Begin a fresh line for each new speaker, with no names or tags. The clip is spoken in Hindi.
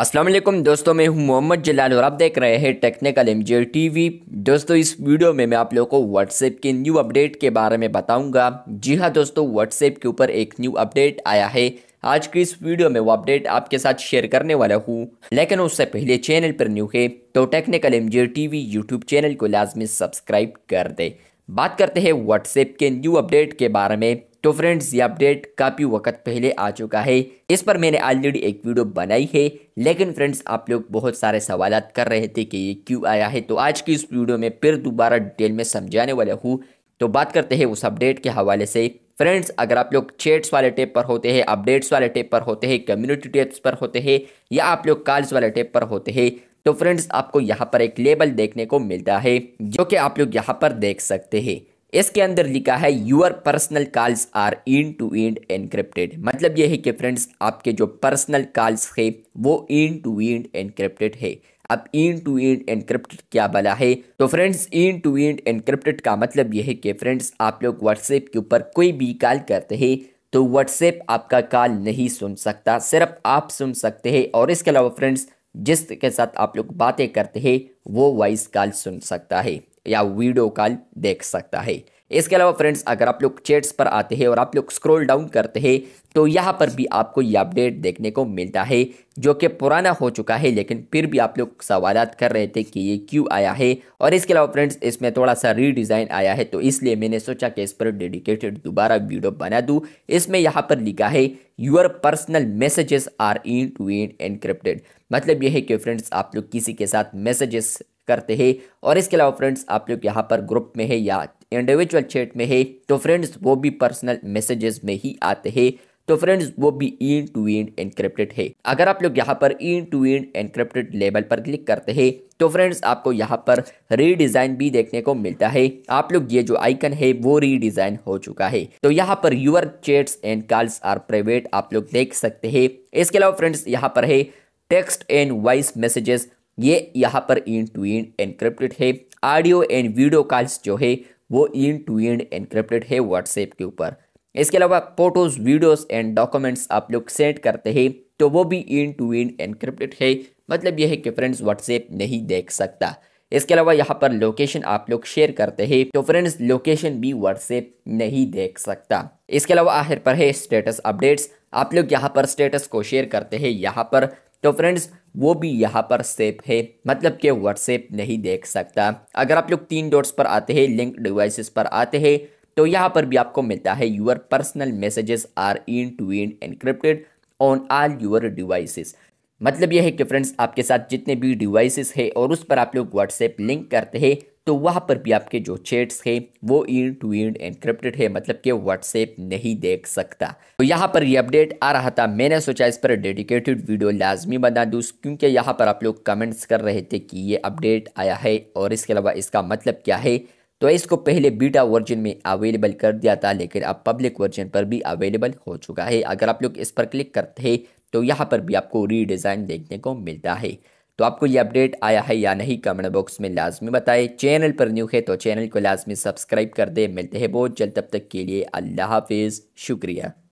असलम दोस्तों मैं हूं मोहम्मद जलाल और आप देख रहे हैं टेक्निकल एम टीवी दोस्तों इस वीडियो में मैं आप लोगों को व्हाट्सएप के न्यू अपडेट के बारे में बताऊंगा जी हां दोस्तों व्हाट्सएप के ऊपर एक न्यू अपडेट आया है आज की इस वीडियो में वो अपडेट आपके साथ शेयर करने वाला हूँ लेकिन उससे पहले चैनल पर न्यू है तो technical M TV YouTube channel को लाजमी सब्सक्राइब कर दे बात करते हैं व्हाट्सएप के न्यू अपडेट के बारे में तो फ्रेंड्स ये अपडेट काफ़ी वक्त पहले आ चुका है इस पर मैंने ऑलरेडी एक वीडियो बनाई है लेकिन फ्रेंड्स आप लोग बहुत सारे सवाल कर रहे थे कि ये क्यों आया है तो आज की इस वीडियो में फिर दोबारा डिटेल में समझाने वाला हूँ तो बात करते हैं उस अपडेट के हवाले से फ्रेंड्स अगर आप लोग चैट्स वाले टेप पर होते हैं अपडेट्स वाले टेप पर होते हैं कम्युनिटी टेप्स पर होते हैं या आप लोग कॉल्स वाले टेप पर होते हैं तो फ्रेंड्स आपको यहाँ पर एक लेबल देखने को मिलता है जो कि आप लोग यहाँ पर देख सकते हैं इसके अंदर लिखा है your personal calls are end to end encrypted मतलब ये है कि फ्रेंड्स आपके जो पर्सनल कॉल्स है वो इन टू इंड एनक्रिप्टेड है अब इन टू इंड एनक्रिप्टेड क्या बला है तो friends end to end encrypted का मतलब यह है कि फ्रेंड्स आप लोग व्हाट्सएप के ऊपर कोई भी कॉल करते हैं तो व्हाट्सएप आपका कॉल नहीं सुन सकता सिर्फ आप सुन सकते हैं और इसके अलावा फ्रेंड्स जिसके साथ आप लोग बातें करते हैं वो वॉइस कॉल सुन सकता है या वीडियो कॉल देख सकता है इसके अलावा फ्रेंड्स अगर आप लोग चैट्स पर आते हैं और आप लोग स्क्रॉल डाउन करते हैं तो यहाँ पर भी आपको ये अपडेट देखने को मिलता है जो कि पुराना हो चुका है लेकिन फिर भी आप लोग सवाल कर रहे थे कि ये क्यों आया है और इसके अलावा फ्रेंड्स इसमें थोड़ा सा रीडिज़ाइन आया है तो इसलिए मैंने सोचा कि इस पर डेडिकेटेड दोबारा वीडियो बना दूँ इसमें यहाँ पर लिखा है your personal messages are end to end encrypted मतलब यह है कि फ्रेंड्स आप लोग किसी के साथ मैसेजेस करते हैं और इसके अलावा फ्रेंड्स आप लोग यहाँ पर ग्रुप में है या इंडिविजुअल चैट में है तो फ्रेंड्स वो भी पर्सनल मैसेजेस में ही आते हैं तो फ्रेंड्स वो भी इन टू इन एनक्रिप्टेड है अगर आप लोग यहाँ पर end to end encrypted level पर क्लिक करते हैं तो फ्रेंड्स आपको यहाँ पर रीडिज़ाइन भी देखने को मिलता है आप लोग ये जो आइकन है वो रीडिज़ाइन हो चुका है तो यहाँ पर your chats and calls are private आप लोग देख सकते हैं इसके अलावा फ्रेंड्स यहाँ पर है टेक्स्ट एंड वॉइस मैसेजेस ये यहाँ पर इन टू इन एनक्रिप्टेड है ऑडियो एंड वीडियो कॉल्स जो है वो इन टू इन एनक्रिप्टेड है व्हाट्सएप के ऊपर इसके अलावा फोटोज़ वीडियोस एंड डॉक्यूमेंट्स आप लोग सेंड करते हैं तो वो भी इन टू इन एनक्रिप्टेड है मतलब यह है कि फ्रेंड्स व्हाट्सएप नहीं देख सकता इसके अलावा यहाँ पर लोकेशन आप लोग शेयर करते हैं तो फ्रेंड्स लोकेशन भी व्हाट्सएप नहीं देख सकता इसके अलावा आखिर पर है स्टेटस अपडेट्स आप लोग यहाँ पर स्टेटस को शेयर करते हैं यहाँ पर तो फ्रेंड्स वो भी यहाँ पर सेफ है मतलब कि व्हाट्सएप नहीं देख सकता अगर आप लोग तीन डॉट्स पर आते हैं लिंक डिवाइसेस पर आते हैं तो यहाँ पर भी आपको मिलता है your personal messages are end to end encrypted on all your devices मतलब यह है कि फ्रेंड्स आपके साथ जितने भी डिवाइसेस है और उस पर आप लोग व्हाट्सएप लिंक करते हैं तो वहाँ पर भी आपके जो चैट्स हैं वो इंड टू इंड एनक्रिप्टेड है मतलब कि व्हाट्सएप नहीं देख सकता तो यहाँ पर ये अपडेट आ रहा था मैंने सोचा इस पर डेडिकेटेड वीडियो लाजमी बना दूँ क्योंकि यहाँ पर आप लोग कमेंट्स कर रहे थे कि ये अपडेट आया है और इसके अलावा इसका मतलब क्या है तो इसको पहले बीटा वर्जन में अवेलेबल कर दिया था लेकिन अब पब्लिक वर्जन पर भी अवेलेबल हो चुका है अगर आप लोग इस पर क्लिक करते हैं तो यहाँ पर भी आपको रीडिज़ाइन देखने को मिलता है तो आपको ये अपडेट आया है या नहीं कमेंट बॉक्स में लाजमी बताएं चैनल पर न्यू है तो चैनल को लाजमी सब्सक्राइब कर दें मिलते हैं बहुत जल्द तब तक के लिए अल्लाह हाफिज़ शुक्रिया